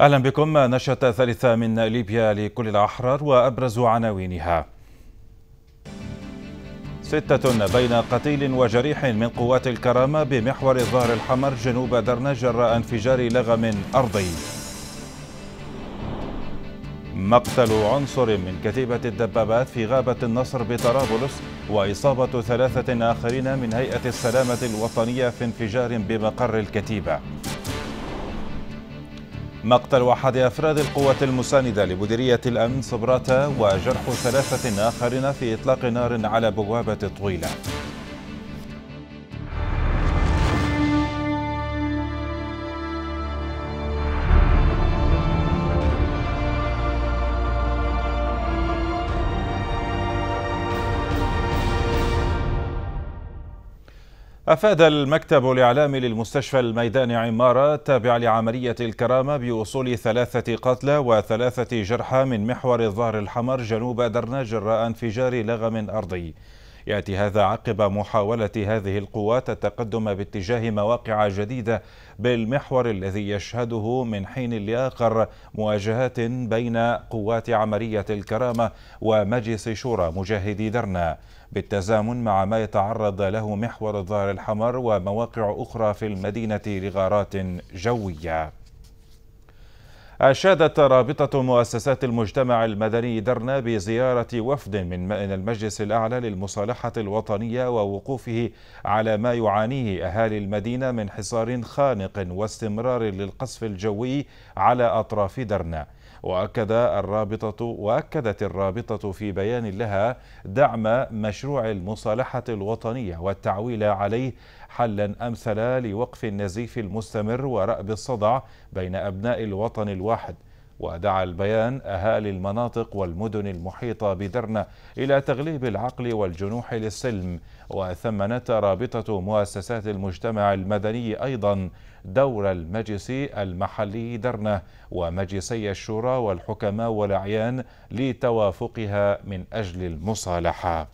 أهلا بكم نشرة ثالثة من ليبيا لكل الأحرار وأبرز عناوينها ستة بين قتيل وجريح من قوات الكرامة بمحور الظهر الحمر جنوب درنا جراء انفجار لغم أرضي مقتل عنصر من كتيبة الدبابات في غابة النصر بطرابلس وإصابة ثلاثة آخرين من هيئة السلامة الوطنية في انفجار بمقر الكتيبة مقتل أحد أفراد القوة المساندة لمديرية الأمن صبراتا وجرح ثلاثة آخرين في إطلاق نار على بوابة طويلة أفاد المكتب الإعلامي للمستشفى الميداني عمارة التابع لعملية الكرامة بوصول ثلاثة قتلى وثلاثة جرحى من محور الظهر الحمر جنوب درنا جراء انفجار لغم أرضي يأتي هذا عقب محاولة هذه القوات التقدم باتجاه مواقع جديدة بالمحور الذي يشهده من حين لآخر مواجهات بين قوات عملية الكرامة ومجلس شورى مجاهدي درنا بالتزامن مع ما يتعرض له محور الظهر الحمر ومواقع أخرى في المدينة لغارات جوية أشادت رابطة مؤسسات المجتمع المدني درنا بزيارة وفد من المجلس الأعلى للمصالحة الوطنية ووقوفه على ما يعانيه أهالي المدينة من حصار خانق واستمرار للقصف الجوي على أطراف درنا وأكد الرابطة وأكدت الرابطة في بيان لها دعم مشروع المصالحة الوطنية والتعويل عليه حلا أمثلا لوقف النزيف المستمر ورأب الصدع بين أبناء الوطن الواحد ودعا البيان أهالي المناطق والمدن المحيطة بدرنا إلى تغليب العقل والجنوح للسلم وثمنت رابطة مؤسسات المجتمع المدني أيضا دور المجلس المحلي درنة ومجلسي الشورى والحكماء والأعيان لتوافقها من أجل المصالحة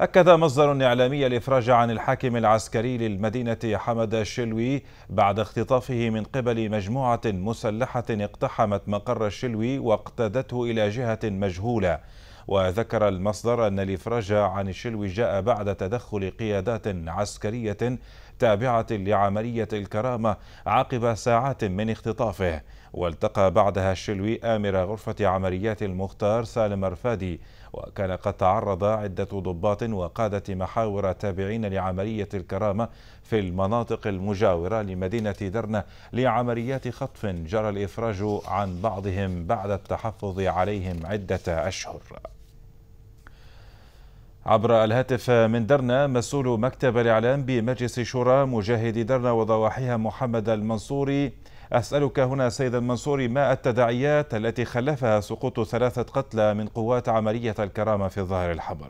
أكد مصدر إعلامي الإفراج عن الحاكم العسكري للمدينة حمد الشلوي بعد اختطافه من قبل مجموعة مسلحة اقتحمت مقر الشلوي واقتدته إلى جهة مجهولة وذكر المصدر أن الإفراج عن الشلوي جاء بعد تدخل قيادات عسكرية تابعة لعملية الكرامة عقب ساعات من اختطافه والتقى بعدها الشلوي آمر غرفة عمليات المختار سالم الرفادي وكان قد تعرض عدة ضباط وقادة محاور تابعين لعملية الكرامة في المناطق المجاورة لمدينة درنة لعمليات خطف جرى الإفراج عن بعضهم بعد التحفظ عليهم عدة أشهر عبر الهاتف من درنا مسؤول مكتب الإعلام بمجلس شورى مجاهد درنا وضواحيها محمد المنصوري أسألك هنا سيد المنصوري ما التداعيات التي خلفها سقوط ثلاثة قتلى من قوات عملية الكرامة في الظاهر الحمر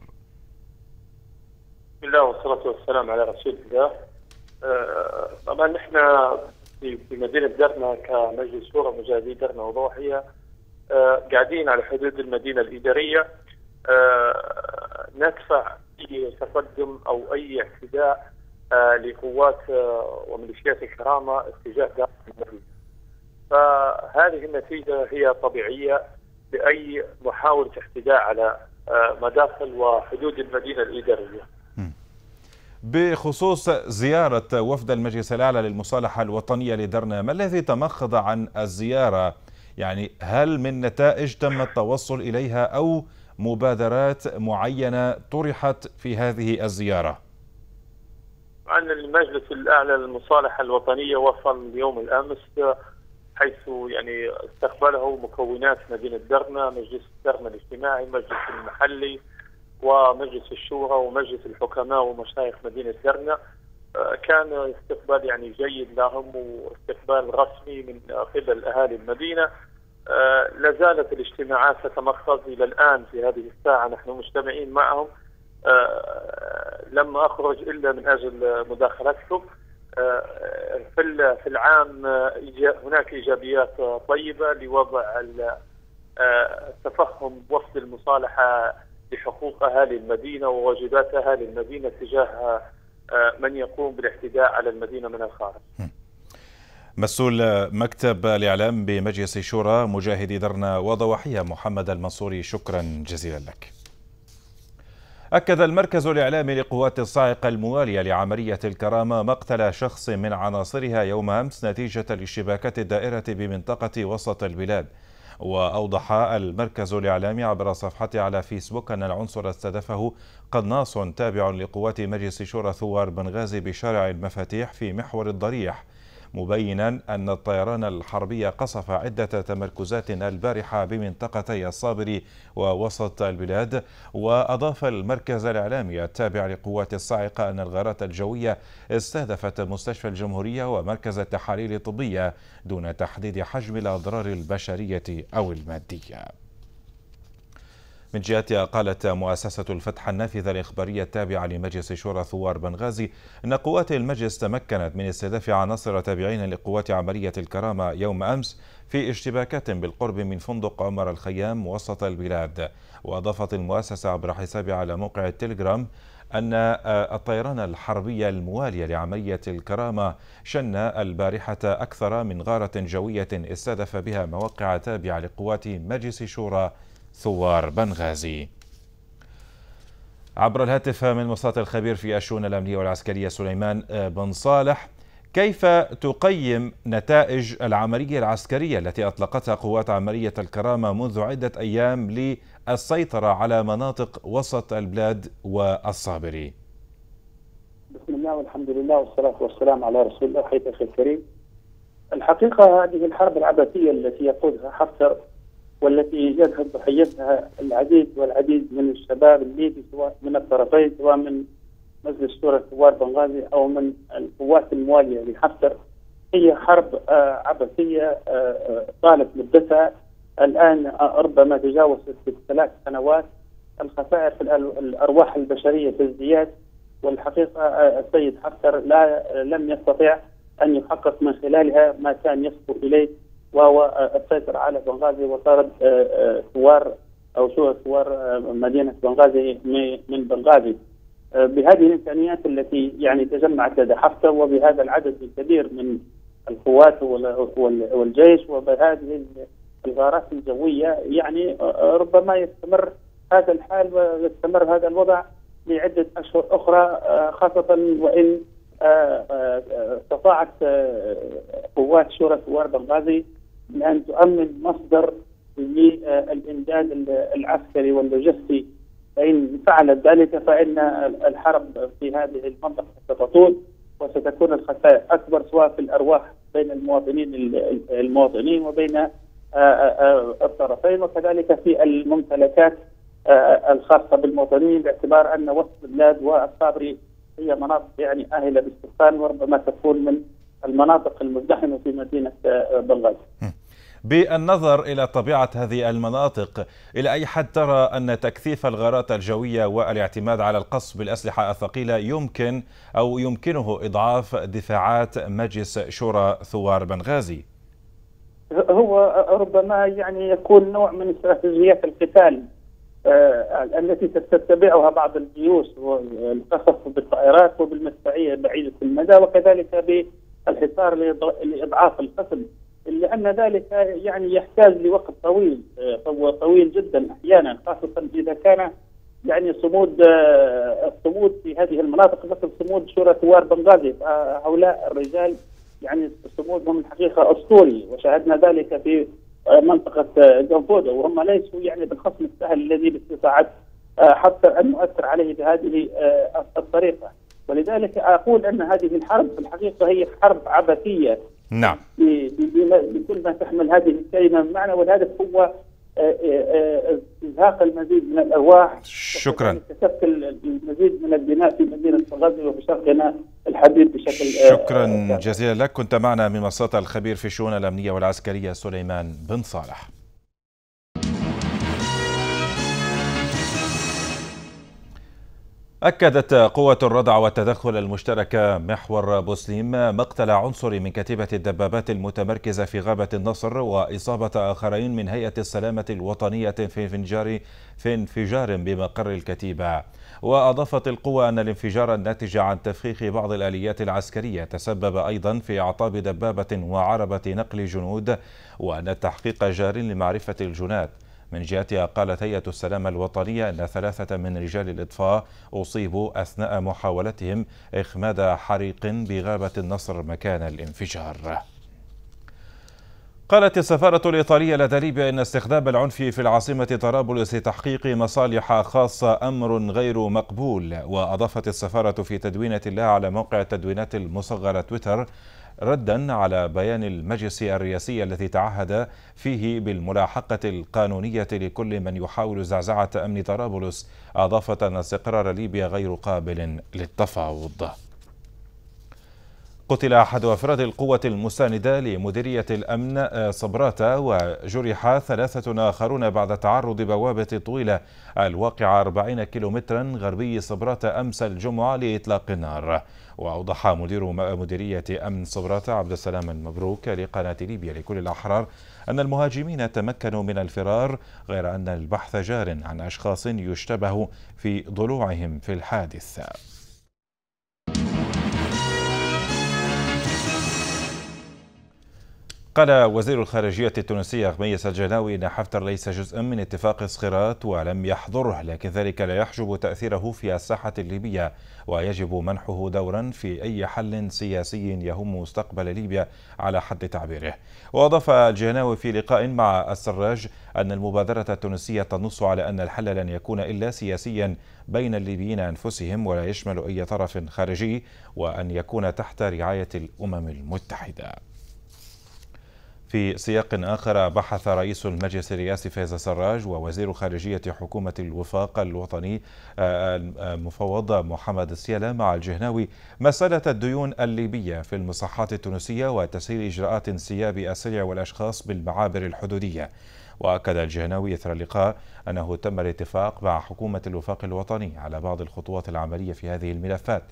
بسم الله والصلاة والسلام على رسول الله آه، طبعا نحن في مدينة درنا كمجلس شورى مجاهدي درنا وضوحية آه، قاعدين على حدود المدينة الإدارية آه، ندفع اي تقدم او اي اعتداء لقوات آه، وميليشيات الكرامه اتجاه دار المدينه. فهذه النتيجه هي طبيعيه لاي محاوله احتجاء على آه، مداخل وحدود المدينه الاداريه. بخصوص زيارة وفد المجلس الأعلى للمصالحة الوطنية لدرنا ما الذي تمخض عن الزيارة يعني هل من نتائج تم التوصل إليها أو مبادرات معينة طرحت في هذه الزيارة عن المجلس الاعلى للمصالحه الوطنيه وصل اليوم الامس حيث يعني استقبله مكونات مدينه درنا، مجلس درنا الاجتماعي، مجلس المحلي ومجلس الشورى ومجلس الحكماء ومشايخ مدينه درنا. آه، كان استقبال يعني جيد لهم واستقبال رسمي من قبل اهالي المدينه. آه، لا زالت الاجتماعات تتمخض الى الان في هذه الساعه نحن مجتمعين معهم. آه، آه، لم اخرج الا من اجل مداخلتكم آه، في في العام هناك ايجابيات طيبه لوضع التفهم وفق المصالحه لحقوق اهالي المدينه وواجبات اهالي المدينه تجاه من يقوم بالاعتداء على المدينه من الخارج. مسؤول مكتب الاعلام بمجلس الشورى مجاهدي درنا وضواحيها محمد المنصوري شكرا جزيلا لك. أكد المركز الإعلامي لقوات الصاعقة الموالية لعملية الكرامة مقتل شخص من عناصرها يوم أمس نتيجة الاشتباكات الدائرة بمنطقة وسط البلاد وأوضح المركز الإعلامي عبر صفحته على فيسبوك أن العنصر استهدفه قناص تابع لقوات مجلس شورى ثوار بنغازي بشارع المفاتيح في محور الضريح مبينا أن الطيران الحربي قصف عدة تمركزات البارحة بمنطقتي الصابر ووسط البلاد وأضاف المركز الإعلامي التابع لقوات الصاعقة أن الغارات الجوية استهدفت مستشفى الجمهورية ومركز التحاليل الطبية دون تحديد حجم الأضرار البشرية أو المادية من جهتها قالت مؤسسة الفتح النافذة الإخبارية التابعة لمجلس شورى ثوار بنغازي أن قوات المجلس تمكنت من استهداف عناصر تابعين لقوات عملية الكرامة يوم أمس في اشتباكات بالقرب من فندق عمر الخيام وسط البلاد وأضافت المؤسسة عبر حسابها على موقع التليجرام أن آه، الطيران الحربي الموالي لعملية الكرامة شن البارحة أكثر من غارة جوية استهدف بها مواقع تابعة لقوات مجلس شورى ثوار بنغازي عبر الهاتف من وساط الخبير في الشؤون الأمنية والعسكرية سليمان آه، بن صالح كيف تقيم نتائج العملية العسكرية التي أطلقتها قوات عملية الكرامة منذ عدة أيام للسيطرة على مناطق وسط البلاد والصابري بسم الله والحمد لله والصلاة والسلام على رسول الله حيث أخي الكريم الحقيقة هذه الحرب العبثية التي يقودها حفتر والتي يذهب ضحيتها العديد والعديد من الشباب الليبي سواء من الطرفين سواء من مجلس شورى ثوار بنغازي او من القوات المواليه لحفتر هي حرب آه، عبثيه آه، آه، طالت مدتها الان ربما تجاوزت ثلاث سنوات الخسائر في الارواح البشريه تزدياد والحقيقه السيد حفتر لا لم يستطع ان يحقق من خلالها ما كان يصبو اليه وهو آه، السيطرة على بنغازي وطرد ثوار آه، آه، أو ثوار مدينة بنغازي من بنغازي بهذه الإمكانيات التي يعني تجمعت لدى حفتر وبهذا العدد الكبير من القوات والجيش وبهذه الغارات الجوية يعني ربما يستمر هذا الحال ويستمر هذا الوضع لعدة أشهر أخرى خاصة وإن استطاعت قوات شورى ثوار بنغازي من ان تؤمن مصدر للامداد آه، العسكري واللوجستي فان فعلت ذلك فان الحرب في هذه المنطقه ستطول وستكون الخسائر اكبر سواء في الارواح بين المواطنين المواطنين وبين آه، آه، الطرفين وكذلك في الممتلكات الخاصه بالمواطنين باعتبار ان وسط البلاد والصابري هي مناطق يعني اهله بالسكان وربما تكون من المناطق المزدحمه في مدينه بلغاز بالنظر إلى طبيعة هذه المناطق إلى أي حد ترى أن تكثيف الغارات الجوية والاعتماد على القصف بالأسلحة الثقيلة يمكن أو يمكنه إضعاف دفاعات مجلس شورى ثوار بنغازي هو ربما يعني يكون نوع من استراتيجيات القتال آه، التي تتبعها بعض الجيوش والقصف بالطائرات وبالمدفعيه بعيده المدى وكذلك بالحصار لاضعاف القسم لان ذلك يعني يحتاج لوقت طويل آه، طويل جدا احيانا خاصه اذا كان يعني صمود آه، الصمود في هذه المناطق مثل صمود شورى ثوار بنغازي هؤلاء الرجال يعني صمودهم الحقيقه اسطوري وشاهدنا ذلك في آه، منطقه جنفودا وهم ليسوا يعني بالخصم السهل الذي باستطاعت حتى ان نؤثر عليه بهذه الطريقه ولذلك اقول ان هذه الحرب في الحقيقه هي حرب عبثيه نعم بكل ما تحمل هذه الكلمه من معنى والهدف هو آه، آه، آه، ازهاق المزيد من الارواح شكرا تشكل المزيد من البناء في مدينه غزه وفي شرقنا الحبيب بشكل شكرا جزيلا لك كنت معنا من مساطة الخبير في الشؤون الامنيه والعسكريه سليمان بن صالح أكدت قوة الردع والتدخل المشتركة محور بوسليم مقتل عنصري من كتيبة الدبابات المتمركزة في غابة النصر وإصابة آخرين من هيئة السلامة الوطنية في انفجار في انفجار بمقر الكتيبة وأضافت القوة أن الانفجار الناتج عن تفخيخ بعض الآليات العسكرية تسبب أيضا في إعطاب دبابة وعربة نقل جنود وأن التحقيق جار لمعرفة الجنات من جهتها قالت هيئة السلامة الوطنية أن ثلاثة من رجال الإطفاء أصيبوا أثناء محاولتهم إخماد حريق بغابة النصر مكان الانفجار قالت السفارة الإيطالية لدى ليبيا إن استخدام العنف في العاصمة طرابلس لتحقيق مصالح خاصة أمر غير مقبول وأضافت السفارة في تدوينة لها على موقع التدوينات المصغرة تويتر ردا على بيان المجلس الرئاسي الذي تعهد فيه بالملاحقة القانونية لكل من يحاول زعزعة أمن طرابلس أضافة أن استقرار ليبيا غير قابل للتفاوض قتل أحد أفراد القوة المساندة لمديرية الأمن آه، صبراتة وجرح ثلاثة آخرون بعد تعرض بوابة طويلة الواقعة 40 كيلومترا غربي صبراتة أمس الجمعة لإطلاق النار وأوضح مدير مديرية أمن صبرات عبد السلام المبروك لقناة ليبيا لكل الأحرار أن المهاجمين تمكنوا من الفرار غير أن البحث جار عن أشخاص يشتبه في ضلوعهم في الحادث قال وزير الخارجية التونسي أغميس الجناوي إن حفتر ليس جزءا من اتفاق صغرات ولم يحضره لكن ذلك لا يحجب تأثيره في الساحة الليبية ويجب منحه دورا في أي حل سياسي يهم مستقبل ليبيا على حد تعبيره وأضاف الجناوي في لقاء مع السراج أن المبادرة التونسية تنص على أن الحل لن يكون إلا سياسيا بين الليبيين أنفسهم ولا يشمل أي طرف خارجي وأن يكون تحت رعاية الأمم المتحدة في سياق آخر بحث رئيس المجلس الرئاسي فايز سراج ووزير خارجية حكومة الوفاق الوطني آه، المفوض محمد السيلة مع الجهناوي مسألة الديون الليبية في المصحات التونسية وتسهيل إجراءات انسياب السلع والأشخاص بالمعابر الحدودية وأكد الجهناوي إثر اللقاء أنه تم الاتفاق مع حكومة الوفاق الوطني على بعض الخطوات العملية في هذه الملفات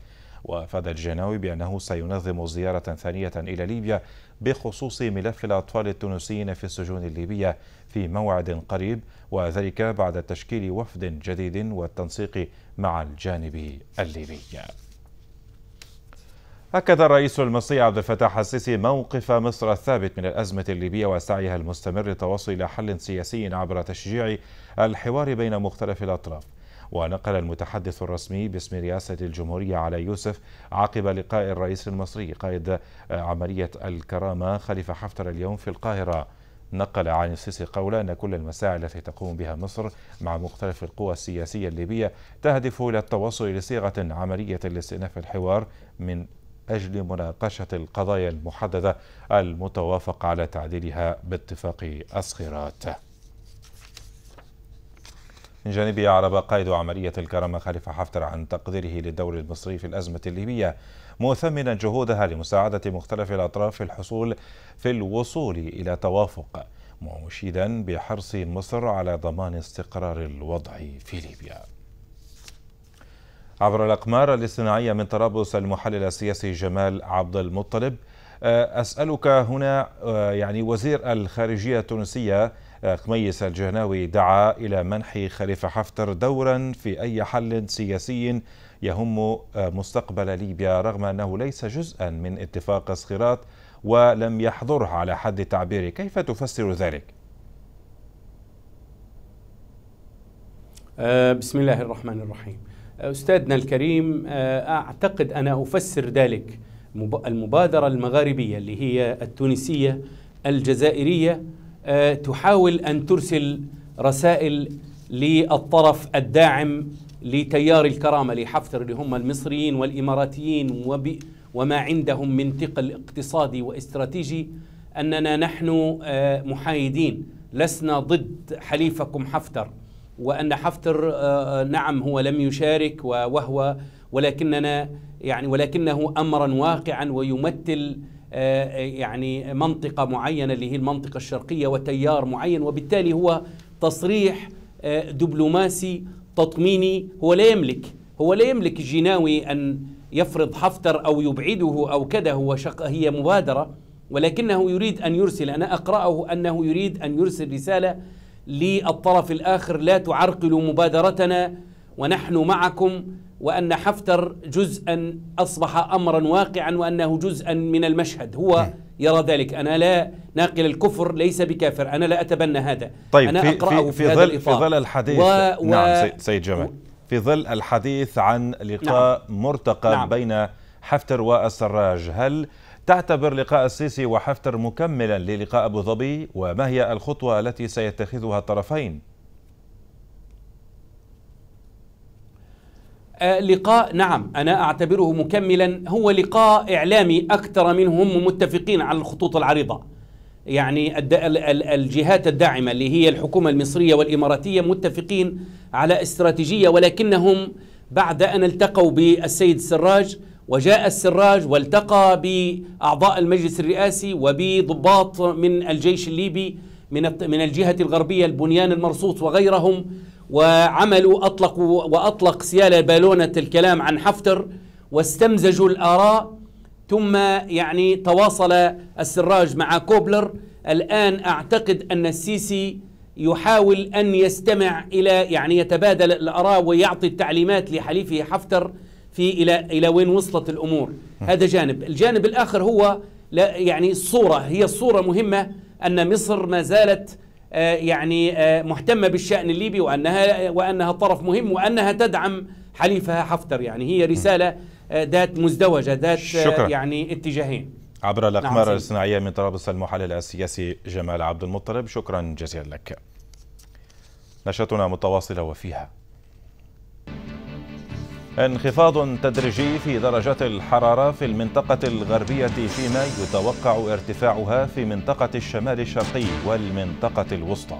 وأفاد الجناوي بأنه سينظم زيارة ثانية إلى ليبيا بخصوص ملف الأطفال التونسيين في السجون الليبية في موعد قريب وذلك بعد تشكيل وفد جديد والتنسيق مع الجانب الليبي أكد الرئيس المصري عبد الفتاح السيسي موقف مصر الثابت من الأزمة الليبية وسعيها المستمر للتوصل إلى حل سياسي عبر تشجيع الحوار بين مختلف الأطراف ونقل المتحدث الرسمي باسم رئاسة الجمهورية علي يوسف عقب لقاء الرئيس المصري قائد عملية الكرامة خليفة حفتر اليوم في القاهرة نقل عن السيسي قولا أن كل المساعي التي تقوم بها مصر مع مختلف القوى السياسية الليبية تهدف إلى التوصل لصيغة عملية لاستئناف الحوار من أجل مناقشة القضايا المحددة المتوافق على تعديلها باتفاق الصخيرات من جانبه أعرب قائد عملية الكرامة خليفة حفتر عن تقديره للدور المصري في الأزمة الليبية مثمنا جهودها لمساعدة مختلف الأطراف في الحصول في الوصول إلى توافق مشيدا بحرص مصر على ضمان استقرار الوضع في ليبيا عبر الأقمار الاصطناعية من طرابلس المحلل السياسي جمال عبد المطلب أسألك هنا آه، يعني وزير الخارجية التونسية خميس الجهناوي دعا إلى منح خليفة حفتر دورا في أي حل سياسي يهم مستقبل ليبيا رغم أنه ليس جزءا من اتفاق صخيرات ولم يحضره على حد تعبيره كيف تفسر ذلك؟ آه، بسم الله الرحمن الرحيم آه، أستاذنا الكريم آه، أعتقد أنا أفسر ذلك المبادرة المغاربية اللي هي التونسية الجزائرية آه، تحاول ان ترسل رسائل للطرف الداعم لتيار الكرامه لحفتر اللي هم المصريين والاماراتيين وما عندهم من ثقل اقتصادي واستراتيجي اننا نحن آه، محايدين لسنا ضد حليفكم حفتر وان حفتر آه، نعم هو لم يشارك وهو ولكننا يعني ولكنه امرا واقعا ويمثل آه، يعني منطقة معينة اللي هي المنطقة الشرقية وتيار معين وبالتالي هو تصريح آه، دبلوماسي تطميني هو لا يملك هو لا يملك الجناوي أن يفرض حفتر أو يبعده أو كده هو شق هي مبادرة ولكنه يريد أن يرسل أنا أقرأه أنه يريد أن يرسل رسالة للطرف الآخر لا تعرقل مبادرتنا ونحن معكم وأن حفتر جزءا أصبح أمرا واقعا وأنه جزءا من المشهد هو نعم. يرى ذلك أنا لا ناقل الكفر ليس بكافر أنا لا أتبنى هذا طيب أنا في أقرأه في, في, في ظل في ظل الحديث و نعم، و نعم سيد جمال في ظل الحديث عن لقاء نعم مرتقب نعم بين حفتر والسراج هل تعتبر لقاء السيسي وحفتر مكملا للقاء أبو ظبي وما هي الخطوة التي سيتخذها الطرفين؟ آه، لقاء نعم أنا أعتبره مكملا هو لقاء إعلامي أكثر منهم متفقين على الخطوط العريضة يعني الجهات الداعمة اللي هي الحكومة المصرية والإماراتية متفقين على استراتيجية ولكنهم بعد أن التقوا بالسيد السراج وجاء السراج والتقى بأعضاء المجلس الرئاسي وبضباط من الجيش الليبي من من الجهة الغربية البنيان المرصوص وغيرهم وعملوا أطلقوا وأطلق سيالة بالونة الكلام عن حفتر واستمزجوا الآراء ثم يعني تواصل السراج مع كوبلر الآن أعتقد أن السيسي يحاول أن يستمع إلى يعني يتبادل الآراء ويعطي التعليمات لحليفه حفتر في إلى إلى وين وصلت الأمور هذا جانب الجانب الآخر هو لا يعني الصورة هي الصورة مهمة أن مصر ما زالت آه، يعني آه، مهتمة بالشأن الليبي وأنها وأنها طرف مهم وأنها تدعم حليفها حفتر يعني هي رسالة آه، ذات مزدوجة ذات شكرا. يعني اتجاهين عبر الأقمار نعم الصناعية من طرابلس المحلل السياسي جمال عبد المطلب شكرا جزيلا لك نشاطنا متواصلة وفيها انخفاض تدريجي في درجة الحرارة في المنطقة الغربية فيما يتوقع ارتفاعها في منطقة الشمال الشرقي والمنطقة الوسطى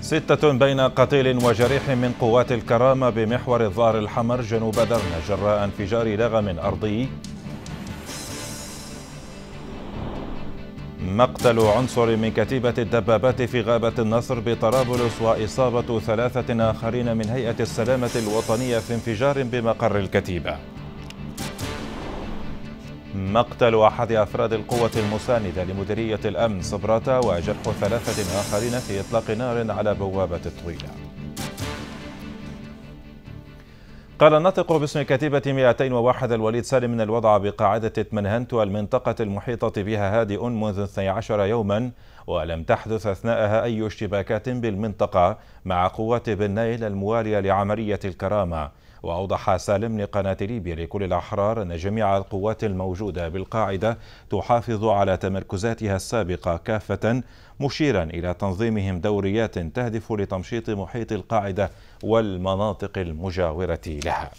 ستة بين قتيل وجريح من قوات الكرامة بمحور الظهر الحمر جنوب درنا جراء انفجار نغم أرضي مقتل عنصر من كتيبة الدبابات في غابة النصر بطرابلس وإصابة ثلاثة آخرين من هيئة السلامة الوطنية في انفجار بمقر الكتيبة مقتل أحد أفراد القوة المساندة لمديرية الأمن صبراتا وجرح ثلاثة آخرين في إطلاق نار على بوابة الطويلة قال الناطق باسم كتيبة 201 الوليد سالم من الوضع بقاعدة منهنتو المنطقة المحيطة بها هادئ منذ 12 يوما ولم تحدث أثناءها أي اشتباكات بالمنطقة مع قوات بن نيل الموالية لعملية الكرامة وأوضح سالم لقناة ليبيا لكل الأحرار أن جميع القوات الموجودة بالقاعدة تحافظ على تمركزاتها السابقة كافة مشيرا إلى تنظيمهم دوريات تهدف لتمشيط محيط القاعدة والمناطق المجاورة لها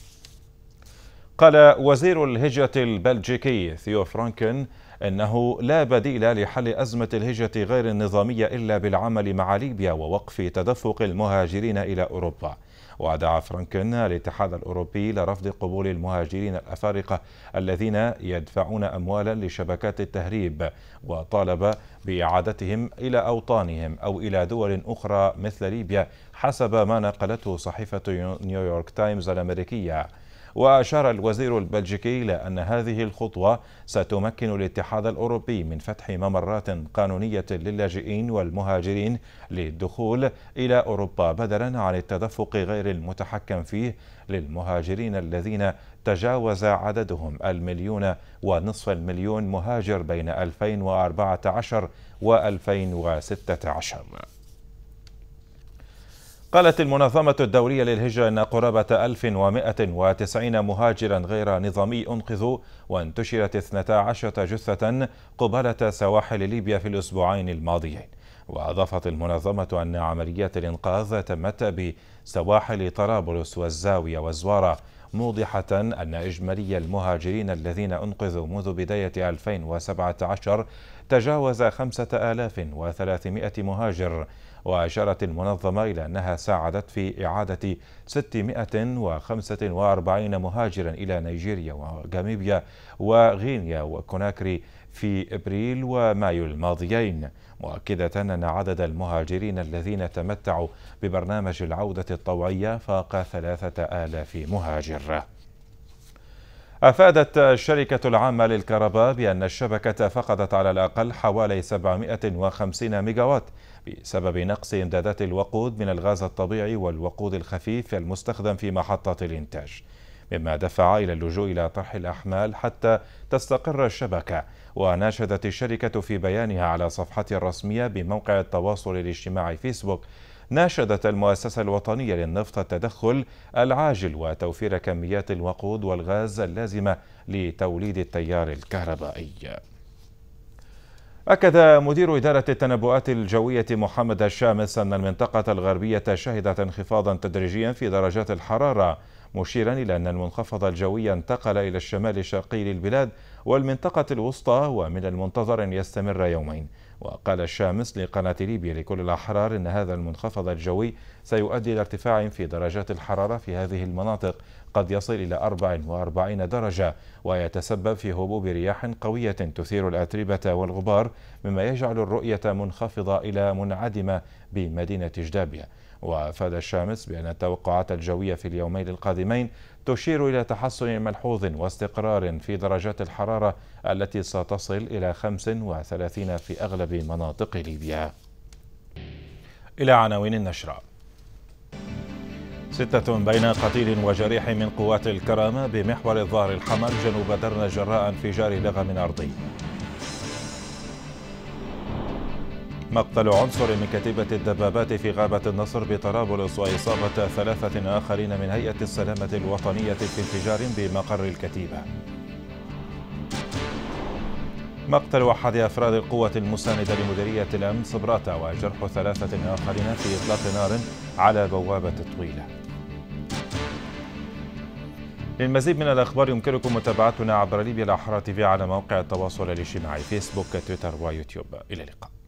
قال وزير الهجرة البلجيكي ثيو فرانكن أنه لا بديل لحل أزمة الهجرة غير النظامية إلا بالعمل مع ليبيا ووقف تدفق المهاجرين إلى أوروبا ودعا فرانكن الاتحاد الأوروبي لرفض قبول المهاجرين الأفارقة الذين يدفعون أموالا لشبكات التهريب وطالب بإعادتهم إلى أوطانهم أو إلى دول أخرى مثل ليبيا حسب ما نقلته صحيفة نيويورك تايمز الأمريكية وأشار الوزير البلجيكي إلى أن هذه الخطوة ستمكن الاتحاد الأوروبي من فتح ممرات قانونية للاجئين والمهاجرين للدخول إلى أوروبا بدلا عن التدفق غير المتحكم فيه للمهاجرين الذين تجاوز عددهم المليون ونصف المليون مهاجر بين 2014 و 2016 قالت المنظمة الدولية للهجرة أن قرابة 1190 مهاجرا غير نظامي أنقذوا وانتشرت 12 جثة قبالة سواحل ليبيا في الأسبوعين الماضيين وأضافت المنظمة أن عمليات الإنقاذ تمت بسواحل طرابلس والزاوية والزوارة موضحة أن إجمالي المهاجرين الذين أنقذوا منذ بداية 2017 تجاوز 5300 مهاجر وأشارت المنظمة إلى أنها ساعدت في إعادة 645 مهاجرا إلى نيجيريا وغامبيا وغينيا وكوناكري في إبريل ومايو الماضيين مؤكدة أن عدد المهاجرين الذين تمتعوا ببرنامج العودة الطوعية فاق 3000 مهاجر أفادت الشركة العامة للكهرباء بأن الشبكة فقدت على الأقل حوالي 750 ميجاوات بسبب نقص إمدادات الوقود من الغاز الطبيعي والوقود الخفيف المستخدم في محطات الإنتاج مما دفع إلى اللجوء إلى طرح الأحمال حتى تستقر الشبكة وناشدت الشركة في بيانها على صفحتها الرسمية بموقع التواصل الاجتماعي فيسبوك ناشدت المؤسسة الوطنية للنفط التدخل العاجل وتوفير كميات الوقود والغاز اللازمة لتوليد التيار الكهربائي أكد مدير إدارة التنبؤات الجوية محمد الشامس أن المنطقة الغربية شهدت انخفاضا تدريجيا في درجات الحرارة مشيرا إلى أن المنخفض الجوي انتقل إلى الشمال الشرقي للبلاد والمنطقة الوسطى ومن المنتظر أن يستمر يومين وقال الشامس لقناة ليبيا لكل الأحرار أن هذا المنخفض الجوي سيؤدي إلى ارتفاع في درجات الحرارة في هذه المناطق قد يصل إلى 44 درجة ويتسبب في هبوب رياح قوية تثير الأتربة والغبار مما يجعل الرؤية منخفضة إلى منعدمة بمدينة جدابية وافاد الشامس بان التوقعات الجويه في اليومين القادمين تشير الى تحسن ملحوظ واستقرار في درجات الحراره التي ستصل الى 35 في اغلب مناطق ليبيا. الى عناوين النشره ستة بين قتيل وجريح من قوات الكرامة بمحور الظهر الحمر جنوب درنا جراء انفجار لغم أرضي مقتل عنصر من كتيبة الدبابات في غابة النصر بطرابلس وإصابة ثلاثة آخرين من هيئة السلامة الوطنية في انفجار بمقر الكتيبة مقتل أحد أفراد القوة المساندة لمديرية الأمن صبراتا وجرح ثلاثة آخرين في إطلاق نار على بوابة الطويلة للمزيد من الأخبار يمكنكم متابعتنا عبر ليبيا الأحرار تيفي على مواقع التواصل الاجتماعي فيسبوك تويتر ويوتيوب إلى اللقاء